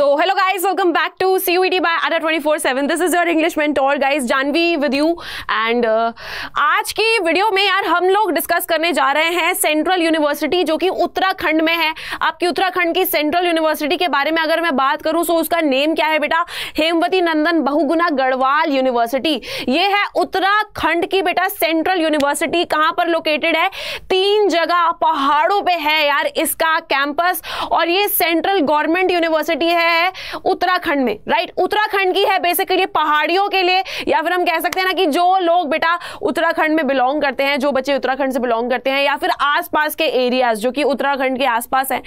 So, hello guys, welcome back to CUET by Ada 24-7. This is your English mentor guys, Janvi with you and uh, आज की video में यार हम लोग discuss करने जा रहे हैं सेंट्रल यूनिवर्सिटी जो कि उत्तराखंड में है आपकी उत्तराखंड की सेंट्रल यूनिवर्सिटी के बारे में अगर मैं बात करूं तो उसका नेम क्या है बेटा हेमवती नंदन बहुगुना गढ़वाल यूनिवर्सिटी ये है उत्तराखंड की बेटा सेंट्रल यूनिवर्सिटी कहां पर लोकेटेड है तीन जगह पहाड़ों पर है यार इसका कैंपस और ये सेंट्रल गवर्नमेंट यूनिवर्सिटी है उत्तराखंड में राइट उत्तराखंड की है बेसिकली पहाड़ियों के लिए या फिर हम कह सकते हैं ना कि जो लोग बेटा उत्तराखंड उत्तराखंड में बिलोंग करते हैं जो बच्चे उत्तराखंड से बिलोंग करते हैं या फिर आसपास के एरियाज जो कि उत्तराखंड के आसपास हैं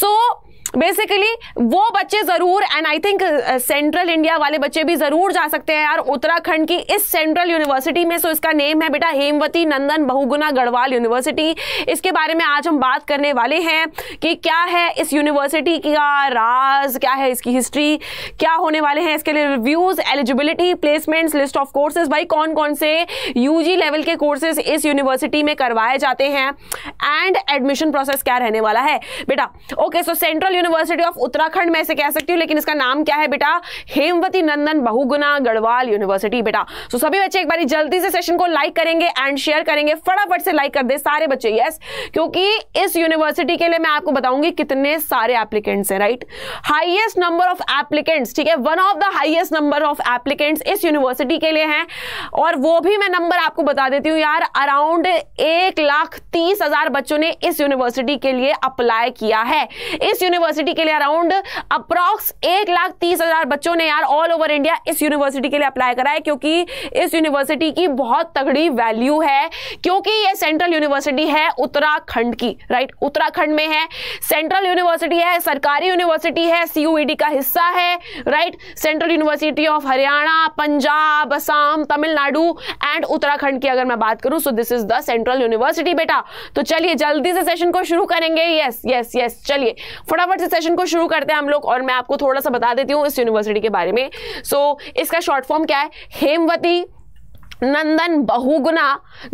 सो so, बेसिकली वो बच्चे ज़रूर and I think central India वाले बच्चे भी ज़रूर जा सकते हैं यार उत्तराखंड की इस सेंट्रल यूनिवर्सिटी में सो so इसका नेम है बेटा हेमवती नंदन बहुगुना गढ़वाल यूनिवर्सिटी इसके बारे में आज हम बात करने वाले हैं कि क्या है इस यूनिवर्सिटी का राज क्या है इसकी हिस्ट्री क्या होने वाले हैं इसके लिए reviews eligibility placements list of courses भाई कौन कौन से यू लेवल के कोर्सेज इस यूनिवर्सिटी में करवाए जाते हैं एंड एडमिशन प्रोसेस क्या रहने वाला है बेटा okay so central university of Uttarakhand में से कह सकती हूँ लेकिन इसका नाम क्या है बेटा हेमवती नंदन बहुगुना गढ़वाल यूनिवर्सिटी बेटा सो सभी बच्चे एक बार जल्दी से सेशन को लाइक करेंगे एंड शेयर करेंगे फटाफट से लाइक कर दे सारे बच्चे यस क्योंकि इस यूनिवर्सिटी के लिए मैं आपको बताऊंगी कितने सारे एप्लीकेंट्स हैं right highest number of applicants ठीक है one of the highest number of applicants इस यूनिवर्सिटी के लिए हैं और वो भी मैं नंबर आपको बता देती हूँ यार अराउंड एक लाख तीस हजार बच्चों ने इस यूनिवर्सिटी के लिए अप्लाई किया है इस यूनिवर्सिटी यूनिवर्सिटी के लिए अराउंड अप्रॉक्स एक लाख तीस हजार बच्चों ने यार ऑल ओवर इंडिया इस यूनिवर्सिटी के लिए अप्लाई करा है क्योंकि इस यूनिवर्सिटी की बहुत तगड़ी वैल्यू है क्योंकि ये सेंट्रल यूनिवर्सिटी है उत्तराखंड की राइट उत्तराखंड में है सेंट्रल यूनिवर्सिटी है सरकारी यूनिवर्सिटी है सीयूईडी e का हिस्सा है right central university of Haryana Punjab Assam Tamil Nadu and Uttarakhand की अगर मैं बात करूं so this is the central university बेटा तो चलिए जल्दी से सेशन को शुरू करेंगे यस यस यस चलिए फटाफट फटाफट से सेशन को शुरू करते हैं हम लोग और मैं आपको थोड़ा सा बता देती हूँ इस यूनिवर्सिटी के बारे में सो so, इसका शॉर्ट फॉर्म क्या है हेमवती नंदन बहुगुना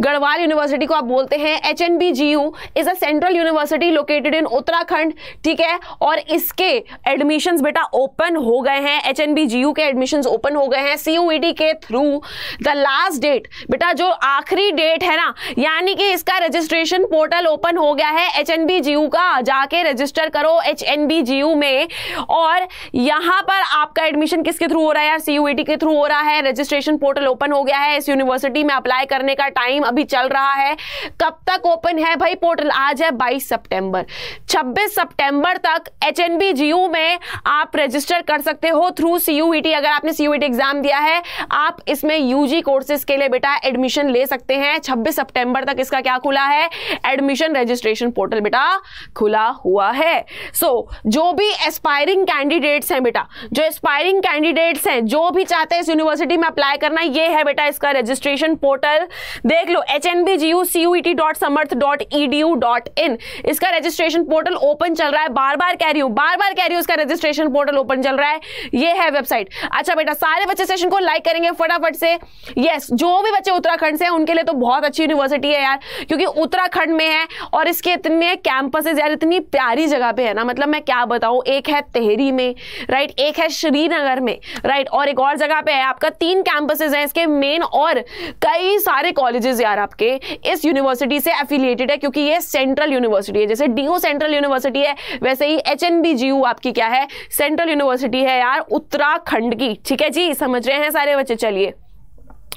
गढ़वाल यूनिवर्सिटी को आप बोलते हैं H N B G U is a central university located in Uttarakhand ठीक है और इसके एडमिशन्स बेटा ओपन हो गए हैं H N B G U के एडमिशन ओपन हो गए हैं सी यू टी के थ्रू द लास्ट डेट बेटा जो आखिरी डेट है ना यानी कि इसका रजिस्ट्रेशन पोर्टल ओपन हो गया है H N B G U का जाके रजिस्टर करो H N B G U में और यहाँ पर आपका एडमिशन किसके थ्रू हो रहा है यार सी यू टी के थ्रू हो रहा है रजिस्ट्रेशन पोर्टल ओपन हो गया है यूनिवर्सिटी में अप्लाई करने का टाइम अभी चल रहा है कब तक ओपन है भाई पोर्टल आज है 22 सितंबर 26 सितंबर तक एच एन में आप रजिस्टर कर सकते हो थ्रू सी e अगर आपने सी एग्जाम e दिया है आप इसमें यूजी कोर्सेज के लिए बेटा एडमिशन ले सकते हैं छब्बीस सितंबर तक इसका क्या खुला है एडमिशन रजिस्ट्रेशन पोर्टल बेटा खुला हुआ है सो so, जो भी एस्पायरिंग कैंडिडेट्स हैं बेटा जो एस्पायरिंग कैंडिडेट्स हैं जो भी चाहते हैं इस यूनिवर्सिटी में अप्लाई करना ये है बेटा इसका रजिस्ट्रेशन पोर्टल देख लो H N B G U C U T dot Samarth dot E D U dot in इसका रजिस्ट्रेशन पोर्टल ओपन चल रहा है बार बार कह रही हूँ बार बार कह रही हूँ इसका रजिस्ट्रेशन पोर्टल ओपन चल रहा है ये है वेबसाइट अच्छा बेटा सारे बच्चे सेशन को लाइक करेंगे फटाफट से यस जो भी बच्चे उत्तराखंड से हैं उनके लिए तो बहुत अच्छी यूनिवर्सिटी है यार क्योंकि उत्तराखंड में है और इसके इतने कैंपसेज यार इतनी प्यारी जगह पे है ना मतलब मैं क्या बताऊँ एक है तेहरी में राइट एक है श्रीनगर में राइट और एक और जगह पे है आपका तीन कैंपसेज हैं इसके मेन और और कई सारे कॉलेजेस यार आपके इस यूनिवर्सिटी से एफिलिएटेड है क्योंकि ये सेंट्रल यूनिवर्सिटी है जैसे डी सेंट्रल यूनिवर्सिटी है वैसे ही एच एन जी यू आपकी क्या है सेंट्रल यूनिवर्सिटी है यार उत्तराखंड की ठीक है जी समझ रहे हैं सारे बच्चे चलिए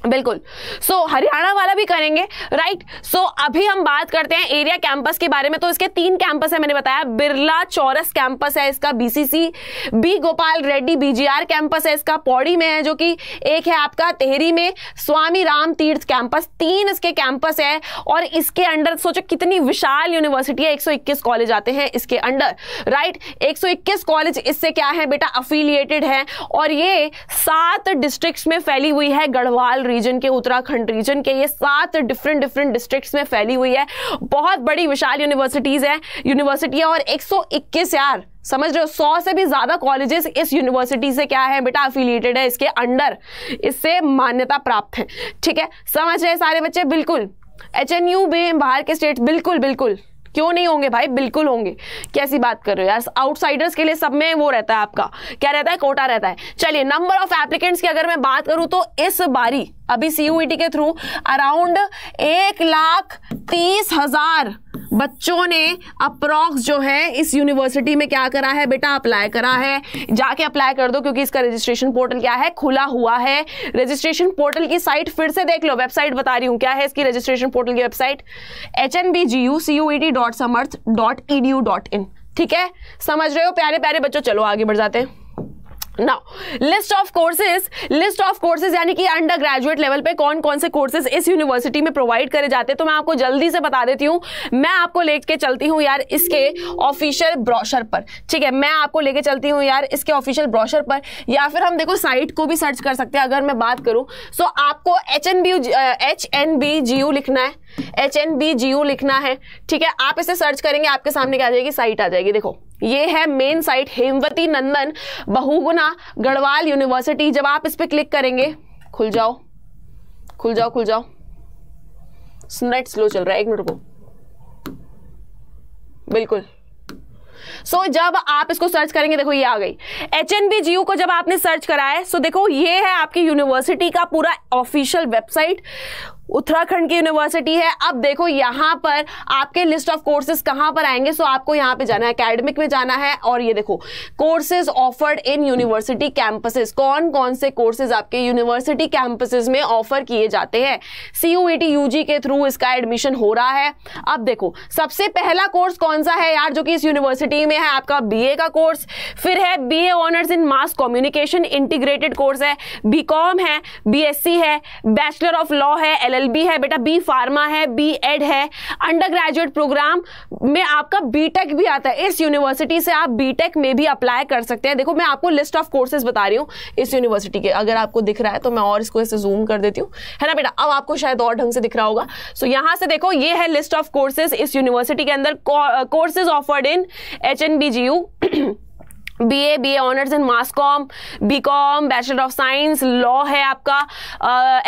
बिल्कुल सो so, हरियाणा वाला भी करेंगे राइट right? सो so, अभी हम बात करते हैं एरिया कैंपस के बारे में तो इसके तीन कैंपस है मैंने बताया बिरला चौरस कैंपस है इसका BCC B Gopal Reddy BGR campus है इसका पौड़ी में है जो कि एक है आपका तेहरी में स्वामी राम तीर्थ कैंपस तीन इसके कैंपस है और इसके अंडर सोचो कितनी विशाल यूनिवर्सिटी है एक कॉलेज आते हैं इसके अंडर राइट एक कॉलेज इससे क्या है बेटा अफिलिएटेड है और ये सात डिस्ट्रिक्ट में फैली हुई है गढ़वाल रीजन के उत्तराखंड रीजन के ये सात डिफरेंट डिफरेंट डिस्ट्रिक्ट्स में फैली हुई है बहुत बड़ी विशाल यूनिवर्सिटीज़ है यूनिवर्सिटी है और 121 यार समझ रहे हो सौ से भी ज़्यादा कॉलेजेस इस यूनिवर्सिटी से क्या है बेटा अफिलिएटेड है इसके अंडर इससे मान्यता प्राप्त है ठीक है समझ रहे सारे बच्चे बिल्कुल एच एन यू बाहर के स्टेट बिल्कुल बिल्कुल क्यों नहीं होंगे भाई बिल्कुल होंगे कैसी बात कर रहे हो यार आउटसाइडर्स के लिए सब में वो रहता है आपका क्या रहता है कोटा रहता है चलिए नंबर ऑफ एप्लीकेंट्स की अगर मैं बात करूँ तो इस बारी अभी सीयूईटी e के थ्रू अराउंड एक लाख तीस हजार बच्चों ने अप्रॉक्स जो है इस यूनिवर्सिटी में क्या करा है बेटा अप्लाई करा है जाके अप्लाई कर दो क्योंकि इसका रजिस्ट्रेशन पोर्टल क्या है खुला हुआ है रजिस्ट्रेशन पोर्टल की साइट फिर से देख लो वेबसाइट बता रही हूँ क्या है इसकी रजिस्ट्रेशन पोर्टल की website H N B G U C U E D dot Samarth dot E D U dot in ठीक है समझ रहे हो प्यारे प्यारे बच्चों चलो आगे बढ़ जाते हैं now list of courses list of courses यानी कि अंडर ग्रेजुएट लेवल पे कौन कौन से कोर्सेज इस यूनिवर्सिटी में प्रोवाइड करे जाते हैं तो मैं आपको जल्दी से बता देती हूँ मैं आपको लेके चलती हूँ यार इसके ऑफिशियल ब्रॉशर पर ठीक है मैं आपको लेके चलती हूँ यार इसके ऑफिशियल ब्रॉशर पर या फिर हम देखो साइट को भी सर्च कर सकते हैं अगर मैं बात करूँ सो so आपको H N B H N B G U लिखना है H N B G U लिखना है ठीक है आप इसे सर्च करेंगे आपके सामने क्या आ जाएगी साइट आ जाएगी देखो ये है main site Hemwati Nandan Bahuguna Garhwal university जब आप इस पर क्लिक करेंगे खुल जाओ खुल जाओ खुल जाओ नेट स्लो चल रहा है एक मिनट को बिल्कुल सो so, जब आप इसको सर्च करेंगे देखो ये आ गई H N B G U को जब आपने सर्च करा है सो so देखो ये है आपकी यूनिवर्सिटी का पूरा ऑफिशियल वेबसाइट उत्तराखंड की यूनिवर्सिटी है अब देखो यहाँ पर आपके लिस्ट ऑफ कोर्सेज कहाँ पर आएंगे सो आपको यहाँ पे जाना है अकेडमिक में जाना है और ये देखो courses offered in university campuses कौन कौन से कोर्सेज आपके यूनिवर्सिटी कैंपसेस में ऑफर किए जाते हैं C U E T U G के थ्रू इसका एडमिशन हो रहा है अब देखो सबसे पहला कोर्स कौन सा है यार जो कि इस यूनिवर्सिटी में है आपका बी ए का कोर्स फिर है B A honours in mass communication integrated course है बी कॉम है बी एस सी है बैचलर ऑफ लॉ है एल एलएलबी है बेटा बी फार्मा है बी एड है अंडर ग्रेजुएट प्रोग्राम में आपका बीटेक भी आता है इस यूनिवर्सिटी से आप बीटेक में भी अप्लाई कर सकते हैं देखो मैं आपको लिस्ट ऑफ कोर्सेज बता रही हूँ इस यूनिवर्सिटी के अगर आपको दिख रहा है तो मैं और इसको ऐसे जूम कर देती हूँ है ना बेटा अब आपको शायद और ढंग से दिख रहा होगा सो so, यहाँ से देखो ये है लिस्ट ऑफ कोर्सेज इस यूनिवर्सिटी के अंदर courses offered in H N B A B honours in mass com B com bachelor of science law है आपका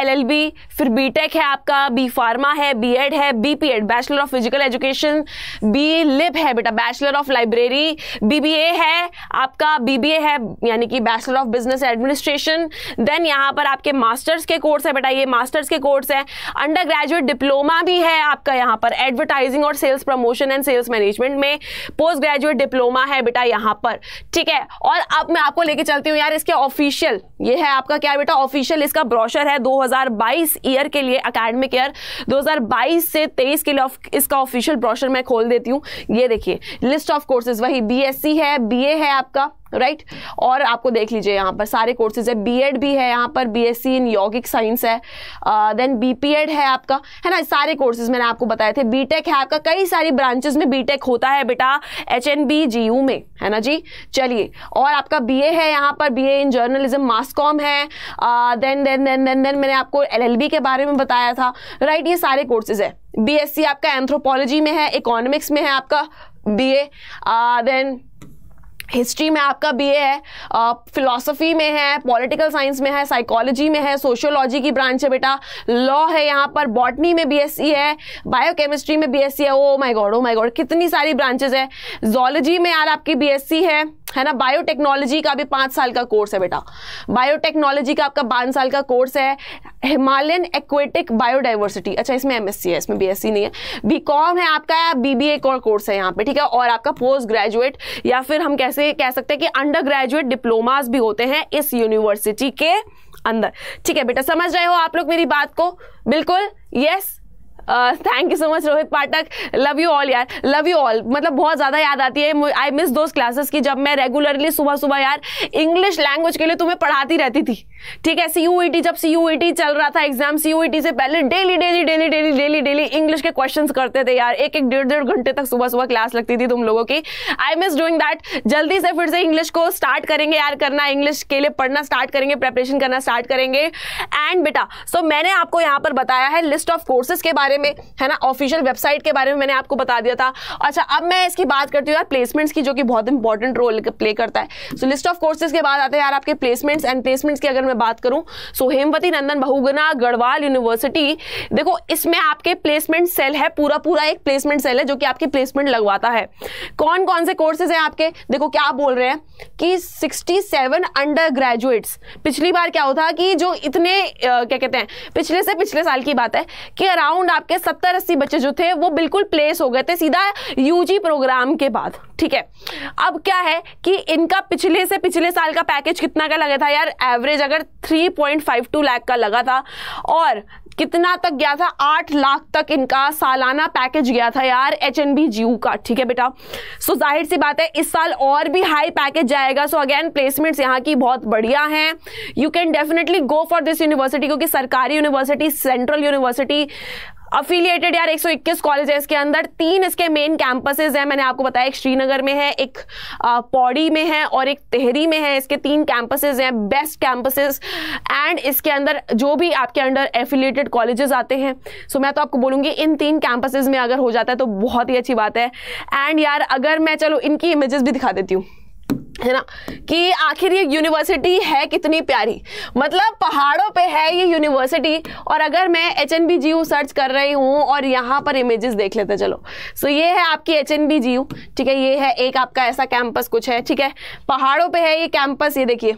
एल एल बी फिर बी टेक है आपका बी फार्मा है बी एड है B P ed bachelor of physical education B lib है बेटा bachelor of library B B A है आपका बी बी ए है यानी कि bachelor of business administration then यहाँ पर आपके मास्टर्स के कोर्स है बेटा ये मास्टर्स के कोर्स है अंडर ग्रेजुएट डिप्लोमा भी है आपका यहाँ पर एडवर्टाइजिंग और sales promotion and sales management में पोस्ट ग्रेजुएट डिप्लोमा है बेटा यहाँ पर ठीक है और अब मैं आपको लेके चलती हूँ यार इसके ऑफिशियल ये है आपका क्या बेटा ऑफिशियल इसका ब्रोशर है 2022 ईयर के लिए अकेडमिक ईयर 2022 से 23 के लिए इसका ऑफिशियल ब्रोशर मैं खोल देती हूँ ये देखिए लिस्ट ऑफ कोर्सेज वही बीएससी है बीए है आपका राइट right? और आपको देख लीजिए यहाँ पर सारे कोर्सेज है बी भी है यहाँ पर बीएससी इन यौगिक साइंस है देन बी पी है आपका है ना सारे कोर्सेज मैंने आपको बताए थे बी है आपका कई सारी ब्रांचेस में बी होता है बेटा H N B G U में है ना जी चलिए और आपका बी है यहाँ पर B in journalism mass com है then then then then then मैंने आपको एल के बारे में बताया था राइट right? ये सारे कोर्सेज है बी आपका एंथ्रोपोलॉजी में है इकोनॉमिक्स में है आपका ए देन हिस्ट्री में आपका बीए है फिलोसफी में है पॉलिटिकल साइंस में है साइकोलॉजी में है सोशियोलॉजी की ब्रांच है बेटा लॉ है यहाँ पर बॉटनी में बीएससी e है बायोकेमिस्ट्री में बीएससी e है oh my god oh my god कितनी सारी ब्रांचेज है जोलॉजी में यार आपकी बीएससी e है है ना बायोटेक्नोलॉजी का भी पाँच साल का कोर्स है बेटा बायोटेक्नोलॉजी का आपका पाँच साल का कोर्स है हिमालयन एक्वेटिक बायोडाइवर्सिटी अच्छा इसमें एमएससी है इसमें बीएससी नहीं है बीकॉम है आपका बीबीए का कोर्स है यहाँ पे ठीक है और आपका पोस्ट ग्रेजुएट या फिर हम कह ऐसे कह सकते हैं कि अंडर ग्रेजुएट डिप्लोमाज भी होते हैं इस यूनिवर्सिटी के अंदर ठीक है बेटा समझ रहे हो आप लोग मेरी बात को बिल्कुल yes thank you so much Rohit Pathak love you all यार लव यू ऑल मतलब बहुत ज़्यादा याद आती है आई मिस दोज क्लासेस की जब मैं रेगुलरली सुबह सुबह यार इंग्लिश लैंग्वेज के लिए तुम्हें पढ़ाती रहती थी ठीक है सीयूईटी e जब सीयूईटी e चल रहा था एग्जाम सीयूईटी e से पहले daily daily daily daily daily daily English के क्वेश्चंस करते थे यार एक एक डेढ़ डेढ़ घंटे तक सुबह सुबह क्लास लगती थी तुम लोगों की आई मिस डूइंग दैट जल्दी से फिर से इंग्लिश को स्टार्ट करेंगे यार करना इंग्लिश के लिए पढ़ना स्टार्ट करेंगे प्रेपरेशन करना स्टार्ट करेंगे एंड बेटा सो मैंने आपको यहाँ पर बताया है लिस्ट ऑफ कोर्सेज के बारे में है ना ऑफिशियल वेबसाइट के बारे में मैंने आपको बता दिया था अच्छा अब मैं इसकी बात करती हूँ यार प्लेसमेंट्स की जो कि बहुत इंपॉर्टेंट रोल प्ले करता है सो लिस्ट ऑफ कोर्सेज के बाद आते हैं यार आपके प्लेसमेंट्स एंड प्लेसमेंट्स की अगर मैं बात करूं सो हेमवती नंदन बहुगुना गढ़वाल यूनिवर्सिटी देखो इसमें आपके प्लेसमेंट सेल है पूरा पूरा एक प्लेसमेंट सेल है जो कि आपके प्लेसमेंट लगवाता है कौन कौन से कोर्सेज हैं आपके देखो क्या बोल रहे हैं कि 67 अंडर ग्रेजुएट्स पिछली बार क्या होता कि जो इतने आ, क्या कहते हैं पिछले से पिछले साल की बात है कि अराउंड आपके सत्तर अस्सी बच्चे जो थे वो बिल्कुल प्लेस हो गए थे सीधा यूजी प्रोग्राम के बाद ठीक है अब क्या है कि इनका पिछले से पिछले साल का पैकेज कितना का लगा था यार एवरेज अगर 3.52 लाख का लगा था और कितना तक गया था आठ लाख तक इनका सालाना पैकेज गया था यार एच एन बी जीयू का ठीक है बेटा सो so, जाहिर सी बात है इस साल और भी हाई पैकेज जाएगा सो अगेन प्लेसमेंट्स यहाँ की बहुत बढ़िया हैं you can definitely go for this university क्योंकि सरकारी यूनिवर्सिटी सेंट्रल यूनिवर्सिटी अफिलिएटेड यार 121 कॉलेज के इसके अंदर तीन इसके मेन कैंपसेज़ हैं मैंने आपको बताया एक श्रीनगर में है एक पौड़ी में है और एक तेहरी में है इसके तीन कैंपसेज़ हैं बेस्ट कैंपसेज एंड इसके अंदर जो भी आपके अंडर एफिलिएटेड कॉलेजेस आते हैं सो so, मैं तो आपको बोलूँगी इन तीन कैंपसेज में अगर हो जाता है तो बहुत ही अच्छी बात है एंड यार अगर मैं चलो इनकी इमेजेस भी दिखा देती हूँ है ना कि आखिर ये यूनिवर्सिटी है कितनी प्यारी मतलब पहाड़ों पे है ये यूनिवर्सिटी और अगर मैं H N B G U search कर रही हूँ और यहाँ पर इमेजेस देख लेते चलो सो so ये है आपकी H N B G U ठीक है ये है एक आपका ऐसा कैंपस कुछ है ठीक है पहाड़ों पे है ये कैंपस ये देखिए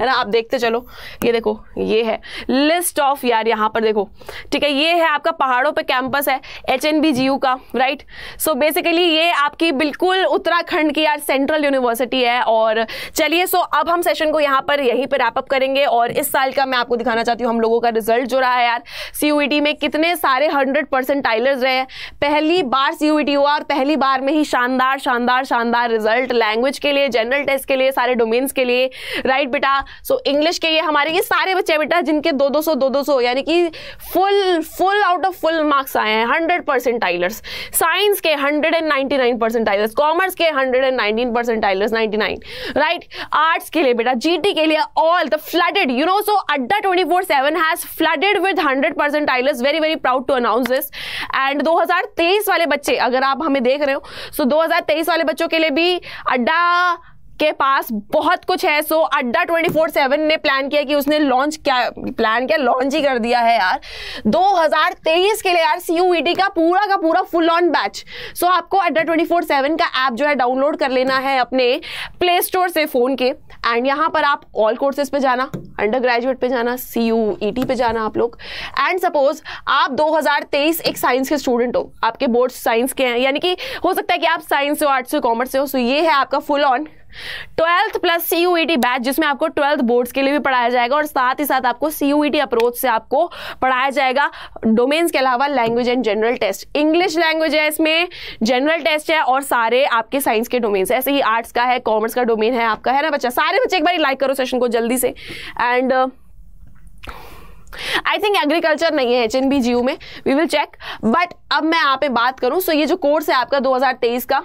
है ना आप देखते चलो ये देखो ये है लिस्ट ऑफ यार यहाँ पर देखो ठीक है ये है आपका पहाड़ों पे कैंपस है H N B G U का राइट सो बेसिकली ये आपकी बिल्कुल उत्तराखंड की यार सेंट्रल यूनिवर्सिटी है और चलिए सो अब हम सेशन को यहाँ पर यहीं पर रैपअप करेंगे और इस साल का मैं आपको दिखाना चाहती हूँ हम लोगों का रिजल्ट जो रहा है यार सी e में कितने सारे हंड्रेड परसेंट टाइलर्स रहे हैं पहली बार सी e हुआ और पहली बार में ही शानदार शानदार शानदार रिजल्ट लैंग्वेज के लिए जनरल टेस्ट के लिए सारे डोमेन्स के लिए राइट बेटा सो इंग्लिश के ये हमारे ये सारे बच्चे बेटा जिनके दो दो सौ दो दो सौ यानी कि full full out of full marks आए हैं हंड्रेड परसेंट टाइलर्स साइंस के hundred and ninety nine percent toppers commerce के hundred and nineteen percent toppers ninety nine right arts के लिए बेटा जी के लिए all the flooded you know so Adda twenty four seven has flooded with hundred percent toppers very very proud to announce this and तेईस वाले बच्चे अगर आप हमें देख रहे हो सो so तेईस वाले बच्चों के लिए भी अड्डा के पास बहुत कुछ है so Adda twenty four seven ने प्लान किया कि उसने लॉन्च क्या प्लान किया लॉन्च ही कर दिया है यार 2023 के लिए यार सी e का पूरा का पूरा फुल ऑन बैच सो आपको अड्डा ट्वेंटी फोर सेवन का ऐप जो है डाउनलोड कर लेना है अपने प्ले स्टोर से फ़ोन के एंड यहाँ पर आप ऑल कोर्सेज पे जाना अंडर ग्रेजुएट पे जाना सी यू ई टी पे जाना आप लोग एंड सपोज आप 2023 एक साइंस के स्टूडेंट हो आपके बोर्ड साइंस के हैं यानी कि हो सकता है कि आप साइंस से हो आर्ट्स से कॉमर्स से हो सो ये है आपका full on twelfth plus CUET e batch जिसमें आपको ट्वेल्थ बोर्ड्स के लिए भी पढ़ाया जाएगा और साथ ही साथ आपको सीयूईटी अप्रोच e से आपको पढ़ाया जाएगा डोमेन्स के अलावा language and general test English language है इसमें जनरल टेस्ट है और सारे आपके साइंस के डोमेन्स ऐसे ही आर्ट्स का है कॉमर्स का डोमेन है आपका है ना बच्चा सारे बच्चे एक बार लाइक करो सेशन को जल्दी से and uh, I think agriculture नहीं है H N B G U में वी विल चेक बट अब मैं यहाँ पे बात करूँ सो so ये जो कोर्स है आपका 2023 का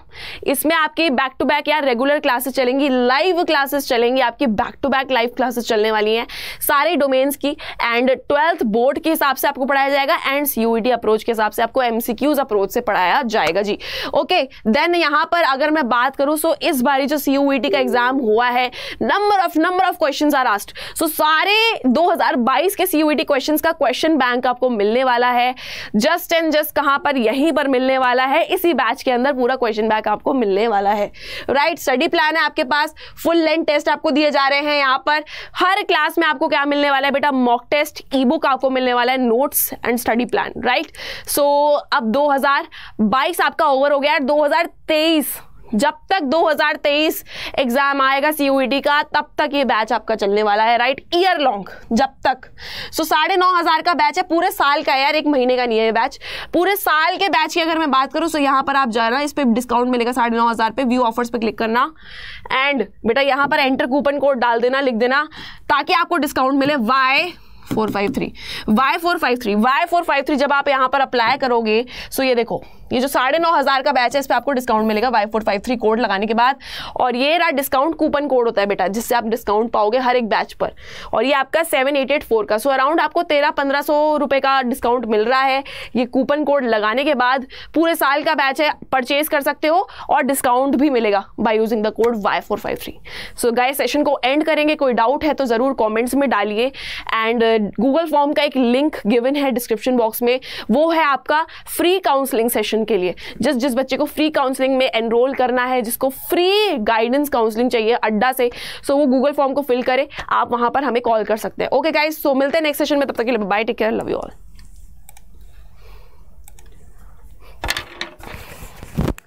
इसमें आपकी बैक टू बैक यार रेगुलर क्लासेस चलेंगी लाइव क्लासेस चलेंगी आपकी back to back live classes चलने वाली हैं सारे डोमेन्स की एंड ट्वेल्थ बोर्ड के हिसाब से आपको पढ़ाया जाएगा एंड सी अप्रोच के हिसाब से आपको एम अप्रोच से पढ़ाया जाएगा जी ओके देन यहाँ पर अगर मैं बात करूँ सो so इस बारी जो सी e का एग्जाम हुआ है number of number of question are asked so सारे दो के सी एक्टिविटी क्वेश्चंस का क्वेश्चन बैंक आपको मिलने वाला है जस्ट एंड जस्ट कहां पर यहीं पर मिलने वाला है इसी बैच के अंदर पूरा क्वेश्चन बैंक आपको मिलने वाला है राइट स्टडी प्लान है आपके पास फुल लेंथ टेस्ट आपको दिए जा रहे हैं यहाँ पर हर क्लास में आपको क्या मिलने वाला है बेटा मॉक टेस्ट ई बुक आपको मिलने वाला है notes and study plan right so अब दो आपका ओवर हो गया है 2023 जब तक 2023 एग्जाम आएगा सी e का तब तक ये बैच आपका चलने वाला है राइट ईयर लॉन्ग जब तक सो साढ़े नौ हज़ार का बैच है पूरे साल का यार एक महीने का नहीं है ये बैच पूरे साल के बैच की अगर मैं बात करूँ सो यहाँ पर आप जाना इस पर डिस्काउंट मिलेगा साढ़े नौ हज़ार पे व्यू ऑफर्स पे क्लिक करना एंड बेटा यहाँ पर एंटर कूपन कोड डाल देना लिख देना ताकि आपको डिस्काउंट मिले Y four five three Y four five three Y four five three जब आप यहाँ पर अप्लाई करोगे सो ये देखो ये जो साढ़े नौ हज़ार का बैच है इस पर आपको डिस्काउंट मिलेगा Y four five three code लगाने के बाद और ये रहा डिस्काउंट कूपन कोड होता है बेटा जिससे आप डिस्काउंट पाओगे हर एक बैच पर और ये आपका सेवन एट एट फोर का सो अराउंड आपको तेरह पंद्रह सौ रुपये का डिस्काउंट मिल रहा है ये कूपन कोड लगाने के बाद पूरे साल का बैच है परचेज कर सकते हो और डिस्काउंट भी मिलेगा by using the code Y four five three so guys session को एंड करेंगे कोई डाउट है तो ज़रूर कॉमेंट्स में डालिए एंड गूगल फॉर्म का एक लिंक गिवन है डिस्क्रिप्शन बॉक्स में वो है आपका फ्री काउंसलिंग सेशन के लिए जिस जिस बच्चे को फ्री काउंसलिंग में एनरोल करना है जिसको फ्री गाइडेंस काउंसलिंग चाहिए अड्डा से सो वो गूगल फॉर्म को फिल करे आप वहाँ पर हमें कॉल कर सकते हैं ओके गाइज सो मिलते हैं नेक्स्ट सेशन में तब तक के लिए bye take care love you all